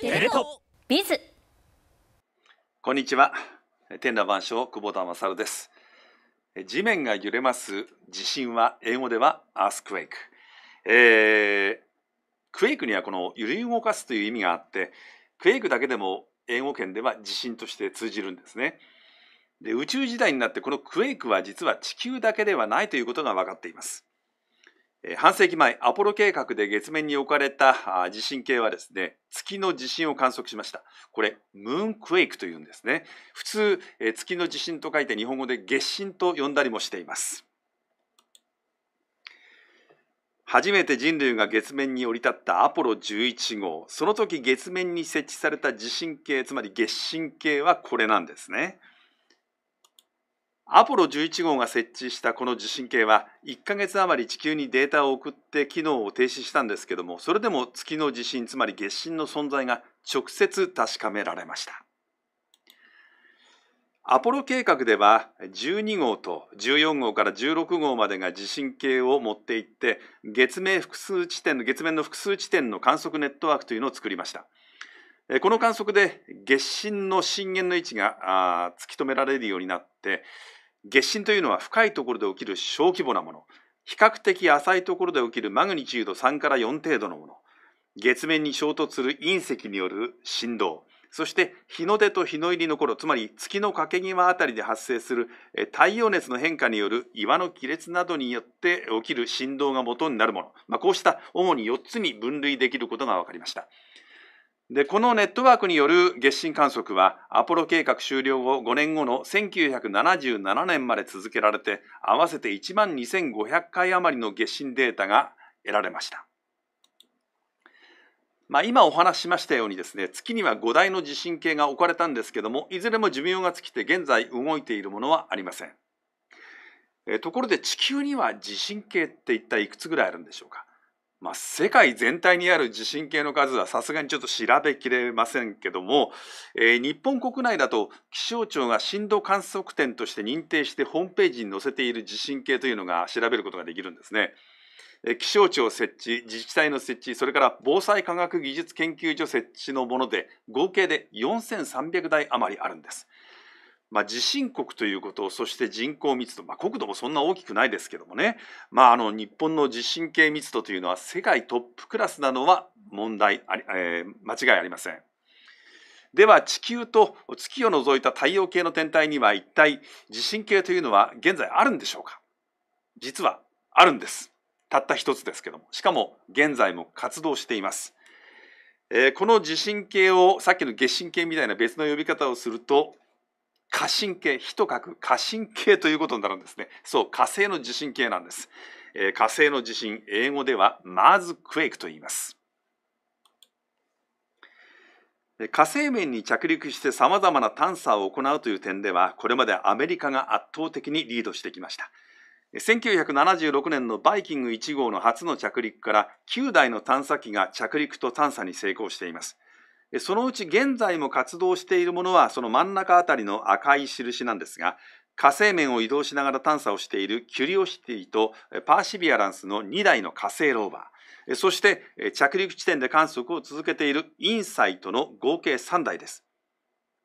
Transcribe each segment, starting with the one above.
テレトビズこんにちは天羅万象久保田勝です地面が揺れます地震は英語ではアースクエイク、えー、クエイクにはこの揺り動かすという意味があってクエイクだけでも英語圏では地震として通じるんですねで宇宙時代になってこのクエイクは実は地球だけではないということが分かっています半世紀前、アポロ計画で月面に置かれた地震計はですね、月の地震を観測しました。これ、ムーンクエイクというんですね。普通、月の地震と書いて日本語で月震と呼んだりもしています。初めて人類が月面に降り立ったアポロ11号その時月面に設置された地震計つまり月震計はこれなんですねアポロ11号が設置したこの地震計は1ヶ月余り地球にデータを送って機能を停止したんですけどもそれでも月の地震つまり月震の存在が直接確かめられましたアポロ計画では12号と14号から16号までが地震計を持っていって月面複数地点の月面の複数地点の観測ネットワークというのを作りましたこの観測で月震の震源の位置が突き止められるようになって月震というのは深いところで起きる小規模なもの比較的浅いところで起きるマグニチュード3から4程度のもの月面に衝突する隕石による振動そして日の出と日の入りの頃つまり月の掛け際あたりで発生する太陽熱の変化による岩の亀裂などによって起きる振動が元になるもの、まあ、こうした主に4つに分類できることが分かりました。でこのネットワークによる月深観測はアポロ計画終了後5年後の1977年まで続けられて合わせて1万2500回余りの月進データが得られました、まあ、今お話ししましたようにですね月には5台の地震計が置かれたんですけどもいずれも寿命が尽きて現在動いているものはありませんところで地球には地震計って一体いくつぐらいあるんでしょうかまあ、世界全体にある地震計の数はさすがにちょっと調べきれませんけども、えー、日本国内だと気象庁が震度観測点として認定してホームページに載せている地震計というのが調べることができるんですね。気象庁設置、自治体の設置、それから防災科学技術研究所設置のもので、合計で4300台余りあるんです。まあ、地震国ということ、そして人口密度、まあ、国土もそんな大きくないですけどもね、まあ、あの日本の地震計密度というのは世界トップクラスなのは問題あり、えー、間違いありません。では地球と月を除いた太陽系の天体には一体地震計というのは現在あるんでしょうか実はあるんです。たった一つですけども、しかも現在も活動しています。えー、この地震計をさっきの月震計みたいな別の呼び方をすると過神経、と書く過神系ということになるんですね。そう、火星の地震系なんです。えー、火星の地震、英語ではマーズクエイクと言います。火星面に着陸してさまざまな探査を行うという点ではこれまでアメリカが圧倒的にリードしてきました1976年のバイキング1号の初の着陸から9台の探査機が着陸と探査に成功していますそのうち現在も活動しているものはその真ん中あたりの赤い印なんですが火星面を移動しながら探査をしているキュリオシティとパーシビアランスの2台の火星ローバーそして着陸地点で観測を続けているインサイトの合計3台です。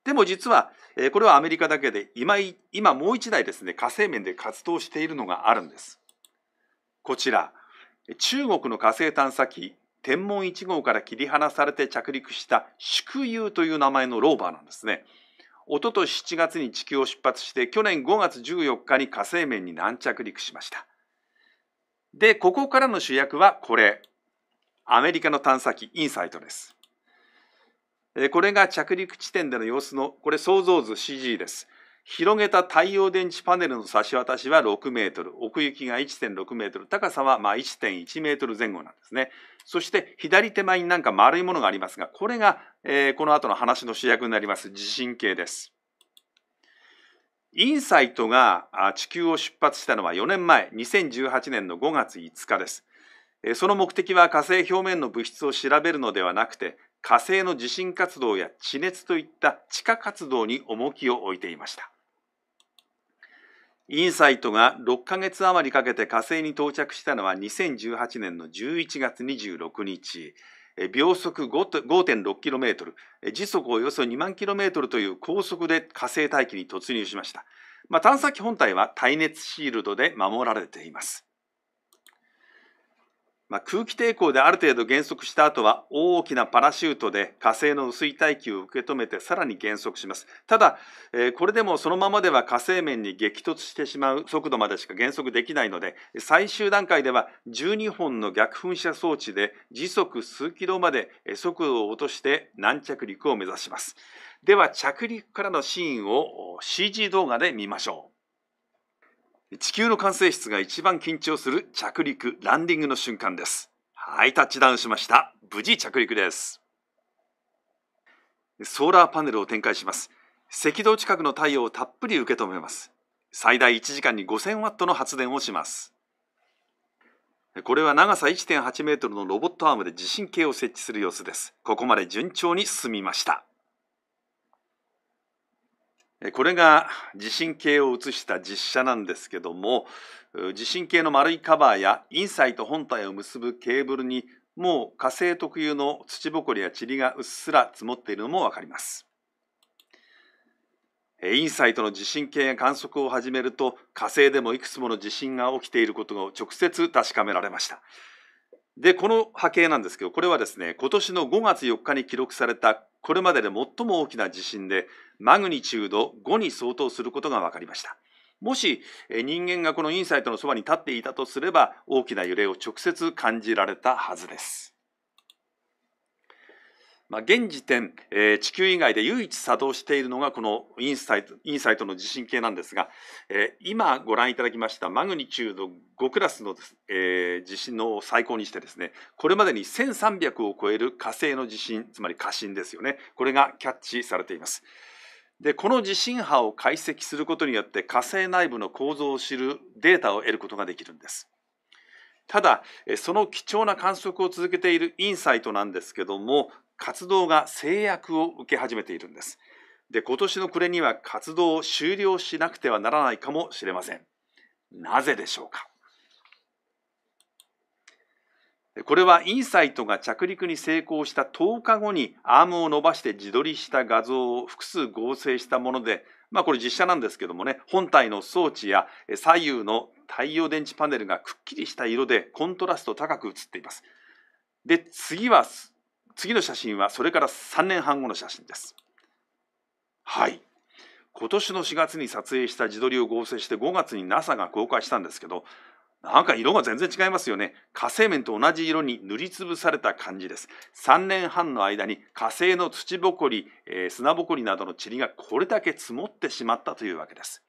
でも実はこれはアメリカだけで今今もう1台ですね火星面で活動しているのがあるんです。こちら中国の火星探査機天文1号から切り離されて着陸した祝友という名前のローバーなんですね。おととし7月に地球を出発して去年5月14日に火星面に軟着陸しました。で、ここからの主役はこれ。アメリカの探査機インサイトです。これが着陸地点での様子の、これ想像図 CG です。広げた太陽電池パネルの差し渡しは6メートル、奥行きが1.6メートル、高さはまあ1.1メートル前後なんですね。そして左手前になんか丸いものがありますが、これが、えー、この後の話の主役になります地震計です。インサイトが地球を出発したのは4年前、2018年の5月5日です。その目的は火星表面の物質を調べるのではなくて、火星の地震活動や地熱といった地下活動に重きを置いていました。インサイトが6ヶ月余りかけて火星に到着したのは2018年の11月26日秒速 5.6km 時速およそ2万 km という高速で火星大気に突入しました、まあ、探査機本体は耐熱シールドで守られていますまあ、空気抵抗である程度減速した後は大きなパラシュートで火星の薄い大気を受け止めてさらに減速しますただ、えー、これでもそのままでは火星面に激突してしまう速度までしか減速できないので最終段階では12本の逆噴射装置で時速数キロまで速度を落として軟着陸を目指しますでは着陸からのシーンを CG 動画で見ましょう地球の管制室が一番緊張する着陸ランディングの瞬間ですはいタッチダウンしました無事着陸ですソーラーパネルを展開します赤道近くの太陽をたっぷり受け止めます最大1時間に5000ワットの発電をしますこれは長さ1.8メートルのロボットアームで地震計を設置する様子ですここまで順調に進みましたこれが地震計を写した実写なんですけども地震計の丸いカバーやインサイト本体を結ぶケーブルにもう火星特有の土ぼこりや塵がうっすら積もっているのもわかります。インサイトの地震計や観測を始めると火星でもいくつもの地震が起きていることを直接確かめられました。で、この波形なんですけど、これはですね、今年の5月4日に記録された、これまでで最も大きな地震で、マグニチュード5に相当することが分かりました。もし人間がこのインサイトのそばに立っていたとすれば、大きな揺れを直接感じられたはずです。まあ、現時点、えー、地球以外で唯一作動しているのがこのインサイトインサイトの地震計なんですが、えー、今ご覧いただきましたマグニチュード5クラスの、えー、地震の最高にしてですねこれまでに1300を超える火星の地震つまり火震ですよねこれがキャッチされています。でこの地震波を解析することによって火星内部の構造を知るデータを得ることができるんです。ただ、その貴重な観測を続けているインサイトなんですけども、活動が制約を受け始めているんです。で、今年の暮れには活動を終了しなくてはならないかもしれません。なぜでしょうかこれはインサイトが着陸に成功した10日後にアームを伸ばして自撮りした画像を複数合成したもので、まあこれ実写なんですけどもね、本体の装置や左右の太陽電池パネルがくっきりした色でコントラスト高く写っています。で、次は、次の写真はそれから3年半後の写真です。はい。今年の4月に撮影した自撮りを合成して5月に NASA が公開したんですけど、なんか色が全然違いますよね。火星面と同じ色に塗りつぶされた感じです。3年半の間に火星の土ぼこり、えー、砂ぼこりなどの塵がこれだけ積もってしまったというわけです。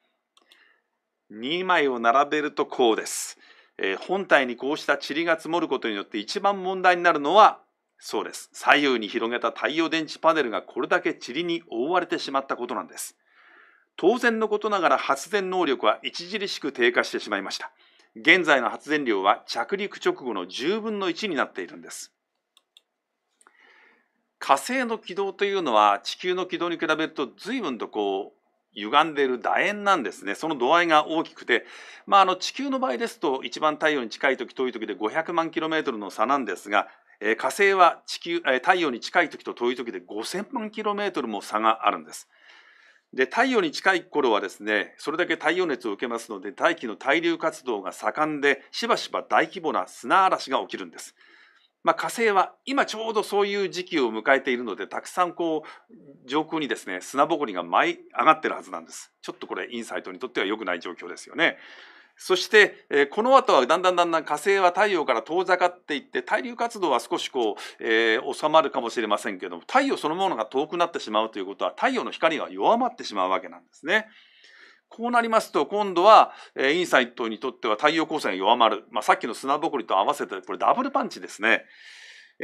2枚を並べるとこうです。えー、本体にこうした塵が積もることによって一番問題になるのはそうです。左右に広げた太陽電池パネルがこれだけ塵に覆われてしまったことなんです。当然のことながら発電能力は著しく低下してしまいました。現在の発電量は着陸直後の10分の1になっているんです火星の軌道というのは地球の軌道に比べると随分とこう歪んでいる楕円なんですねその度合いが大きくて、まあ、あの地球の場合ですと一番太陽に近い時遠い時で500万 km の差なんですが、え火星は地球、え太陽に近い時と遠い時で5000万 km も差があるんです。で太陽に近い頃はですねそれだけ太陽熱を受けますので大気の対流活動が盛んでしばしば大規模な砂嵐が起きるんです。まあ、火星は今ちょうどそういう時期を迎えているのでたくさんこう上空にですね砂ぼこりが舞い上がってるはずなんです。ちょっとこれインサイトにとっては良くない状況ですよね。そして、えー、この後はだんだんだんだん火星は太陽から遠ざかっていって対流活動は少しこう、えー、収まるかもしれませんけど太陽そのものが遠くなってしまうということは太陽の光が弱まってしまうわけなんですね。こうなりますと今度は、えー、インサイトにとっては太陽光線が弱まる、まあ、さっきの砂ぼこりと合わせてこれダブルパンチですね。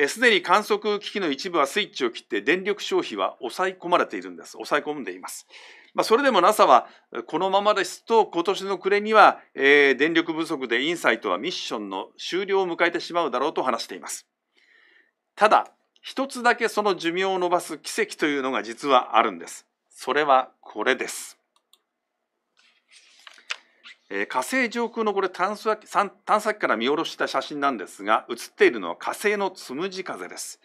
すでに観測機器の一部はスイッチを切って電力消費は抑え込まれているんです抑え込んでいますまあ、それでも NASA はこのままですと今年の暮れには、えー、電力不足でインサイトはミッションの終了を迎えてしまうだろうと話しています。ただ、一つだけその寿命を延ばす奇跡というのが実はあるんです。それはこれです。えー、火星上空のこれ探査探査機から見下ろした写真なんですが、写っているのは火星のつむじ風です。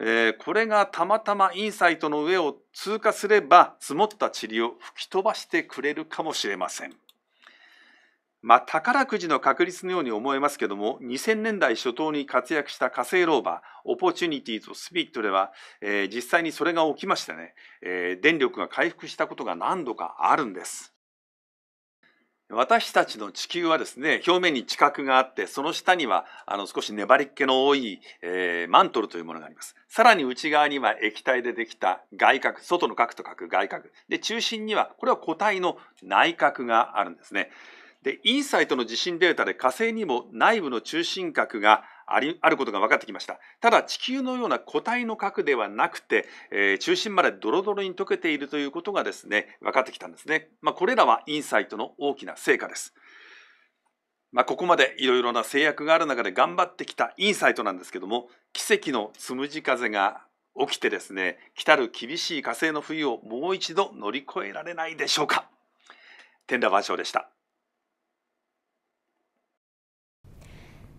えー、これがたまたまインサイトの上を通過すれば積もった塵を吹き飛ばしてくれるかもしれません。まあ、宝くじの確率のように思えますけども2000年代初頭に活躍した火星ローバーオポチュニティとスピリットでは、えー、実際にそれが起きましてね、えー、電力が回復したことが何度かあるんです。私たちの地球はですね、表面に地殻があって、その下にはあの少し粘りっ気の多い、えー、マントルというものがあります。さらに内側には液体でできた外核、外の核と書く外核。で、中心には、これは固体の内核があるんですね。で、インサイトの地震データで火星にも内部の中心核がありあることが分かってきましたただ地球のような固体の核ではなくて、えー、中心までドロドロに溶けているということがですね分かってきたんですね、まあ、これらはインサイトの大きな成果ですまあ、ここまでいろいろな制約がある中で頑張ってきたインサイトなんですけども奇跡のつむじ風が起きてですね来たる厳しい火星の冬をもう一度乗り越えられないでしょうか天羅万象でした。